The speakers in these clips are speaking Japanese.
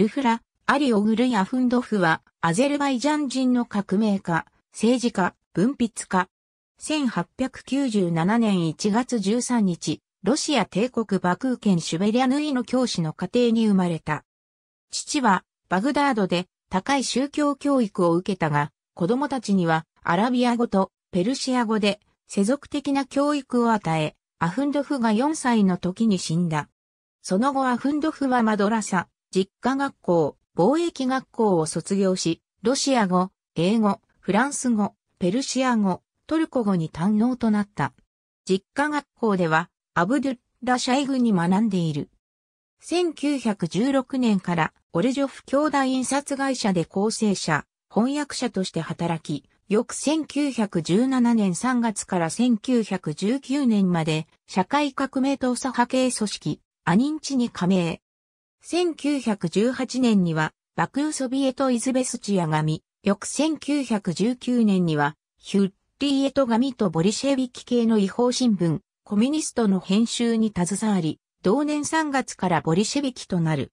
ルフラ、アリオグルヤフンドフは、アゼルバイジャン人の革命家、政治家、文筆家。1897年1月13日、ロシア帝国バクー県シュベリアヌイの教師の家庭に生まれた。父は、バグダードで高い宗教教育を受けたが、子供たちにはアラビア語とペルシア語で世俗的な教育を与え、アフンドフが4歳の時に死んだ。その後アフンドフはマドラサ、実家学校、貿易学校を卒業し、ロシア語、英語、フランス語、ペルシア語、トルコ語に堪能となった。実家学校では、アブドゥッラ・シャイグに学んでいる。1916年からオルジョフ兄弟印刷会社で構成者、翻訳者として働き、翌1917年3月から1919年まで社会革命党左派系組織、アニンチに加盟、1918年には、バクーソビエト・イズベスチア神、翌1919年には、ヒュッリエト神とボリシェビキ系の違法新聞、コミュニストの編集に携わり、同年3月からボリシェビキとなる。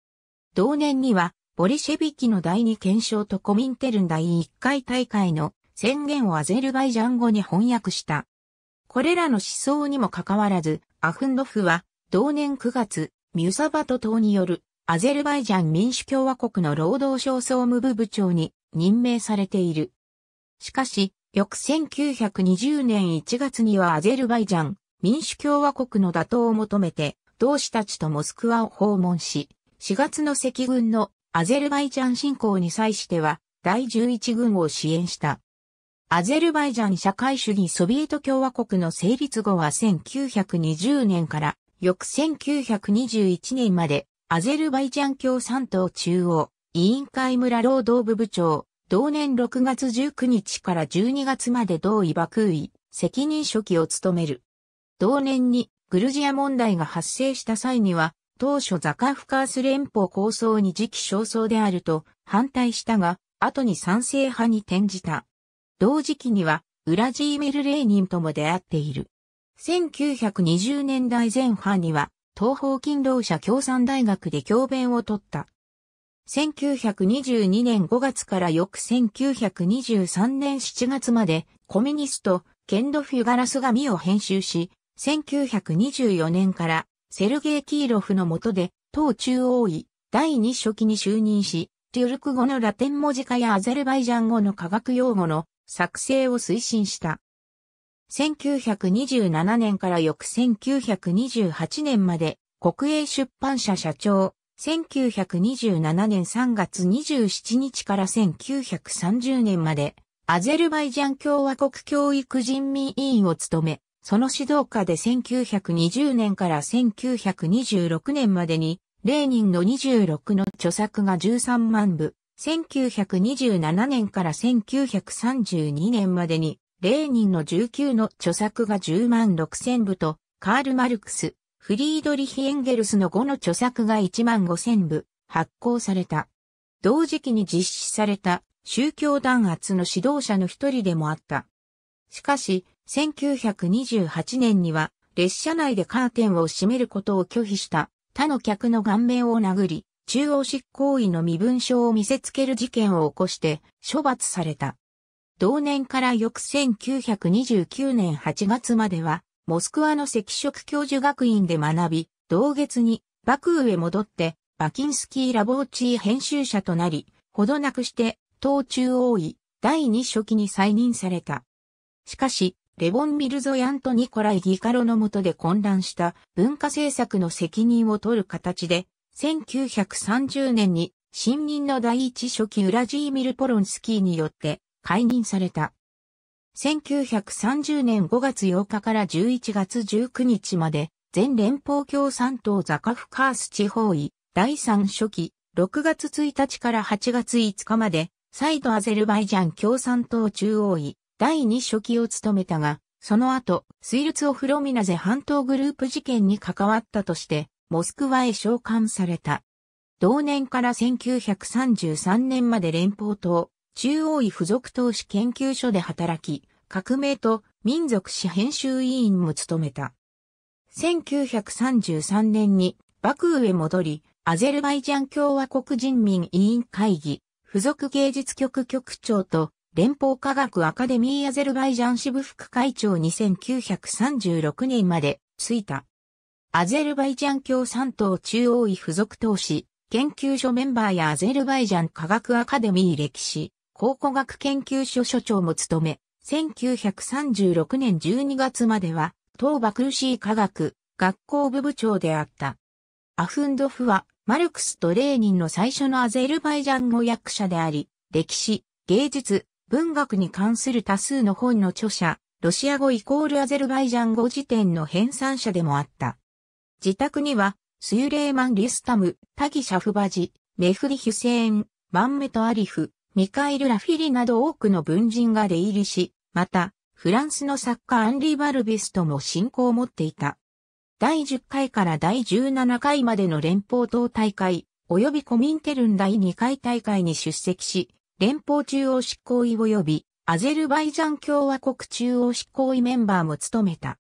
同年には、ボリシェビキの第二憲章とコミンテルン第1回大会の宣言をアゼルバイジャン語に翻訳した。これらの思想にもかかわらず、アフンドフは、同年9月、ミュサバト島によるアゼルバイジャン民主共和国の労働省総務部部長に任命されている。しかし、翌1920年1月にはアゼルバイジャン民主共和国の打倒を求めて、同志たちとモスクワを訪問し、4月の赤軍のアゼルバイジャン侵攻に際しては、第11軍を支援した。アゼルバイジャン社会主義ソビエト共和国の成立後は1920年から翌1921年までアゼルバイジャン共産党中央委員会村労働部部長、同年6月19日から12月まで同意爆ク責任書記を務める。同年にグルジア問題が発生した際には、当初ザカフカース連邦構想に時期尚早であると反対したが、後に賛成派に転じた。同時期には、ウラジーメル・レーニンとも出会っている。1920年代前半には、東方勤労者共産大学で教鞭を取った。1922年5月から翌1923年7月までコミニスト、ケンド・フィガラス紙を編集し、1924年からセルゲイ・キーロフの下で党中央委第2書記に就任し、トゥルク語のラテン文字化やアゼルバイジャン語の科学用語の作成を推進した。1927年から翌1928年まで国営出版社社長、1927年3月27日から1930年まで、アゼルバイジャン共和国教育人民委員を務め、その指導下で1920年から1926年までに、レーニンの26の著作が13万部、1927年から1932年までに、レーニンの19の著作が10万6千部と、カール・マルクス、フリードリヒ・エンゲルスの5の著作が1万5千部、発行された。同時期に実施された宗教弾圧の指導者の一人でもあった。しかし、1928年には列車内でカーテンを閉めることを拒否した他の客の顔面を殴り、中央執行位の身分証を見せつける事件を起こして処罰された。同年から翌1929年8月までは、モスクワの赤色教授学院で学び、同月にバクーへ戻って、バキンスキー・ラボーチー編集者となり、ほどなくして、党中央位第二書記に再任された。しかし、レボン・ミルゾヤント・ニコライ・ギカロの下で混乱した文化政策の責任を取る形で、1930年に新任の第一書記ウラジーミル・ポロンスキーによって解任された。1930年5月8日から11月19日まで、全連邦共産党ザカフカース地方委第3初期、6月1日から8月5日まで、再度アゼルバイジャン共産党中央委第2初期を務めたが、その後、スイルツ・オフロミナゼ半島グループ事件に関わったとして、モスクワへ召喚された。同年から1933年まで連邦党中央医附属投資研究所で働き、革命と民族史編集委員も務めた。1933年にバクーへ戻り、アゼルバイジャン共和国人民委員会議、付属芸術局局長と連邦科学アカデミーアゼルバイジャン支部副会長2 9 3 6年まで着いた。アゼルバイジャン共産党中央委附属投資研究所メンバーやアゼルバイジャン科学アカデミー歴史考古学研究所所長も務め、1936年12月までは、東馬苦シー科学学校部部長であった。アフンドフは、マルクスとレーニンの最初のアゼルバイジャン語訳者であり、歴史、芸術、文学に関する多数の本の著者、ロシア語イコールアゼルバイジャン語辞典の編纂者でもあった。自宅には、スユレーマン・リスタム、タギ・シャフバジ、メフリ・ヒュセーン、マンメト・アリフ、ミカイル・ラフィリなど多くの文人が出入りし、また、フランスの作家アンリー・バルビスとも信仰を持っていた。第10回から第17回までの連邦党大会、及びコミンテルン第2回大会に出席し、連邦中央執行委及び、アゼルバイジャン共和国中央執行委メンバーも務めた。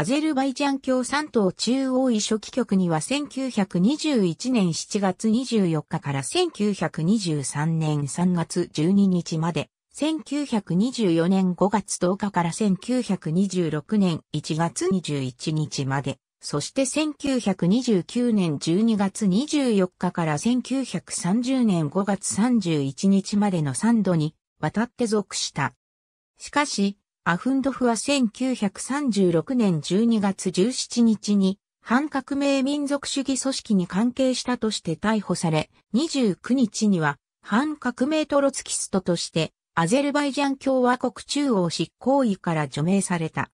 アゼルバイジャン共産党中央委書記局には1921年7月24日から1923年3月12日まで、1924年5月10日から1926年1月21日まで、そして1929年12月24日から1930年5月31日までの3度にわたって属した。しかし、アフンドフは1936年12月17日に反革命民族主義組織に関係したとして逮捕され、29日には反革命トロツキストとしてアゼルバイジャン共和国中央執行委から除名された。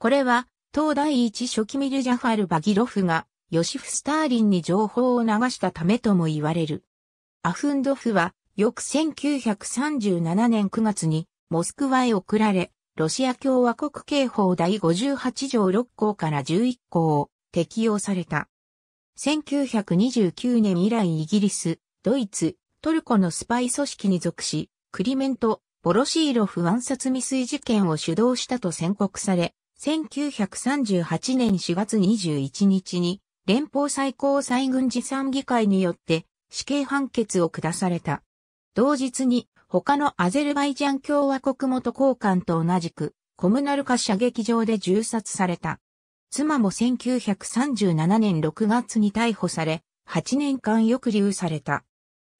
これは、東第一初期ミルジャファル・バギロフが、ヨシフ・スターリンに情報を流したためとも言われる。アフンドフは、翌1937年9月に、モスクワへ送られ、ロシア共和国刑法第58条6項から11項を適用された。1929年以来イギリス、ドイツ、トルコのスパイ組織に属し、クリメント・ボロシーロフ暗殺未遂事件を主導したと宣告され、1938年4月21日に連邦最高裁軍事参議会によって死刑判決を下された。同日に他のアゼルバイジャン共和国元高官と同じく、コムナルカ射撃場で銃殺された。妻も1937年6月に逮捕され、8年間抑留された。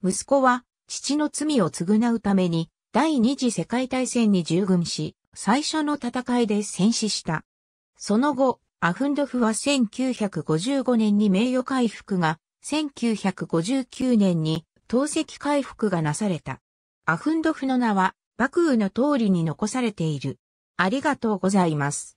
息子は、父の罪を償うために、第二次世界大戦に従軍し、最初の戦いで戦死した。その後、アフンドフは1955年に名誉回復が、1959年に投石回復がなされた。アフンドフの名は、幕府の通りに残されている。ありがとうございます。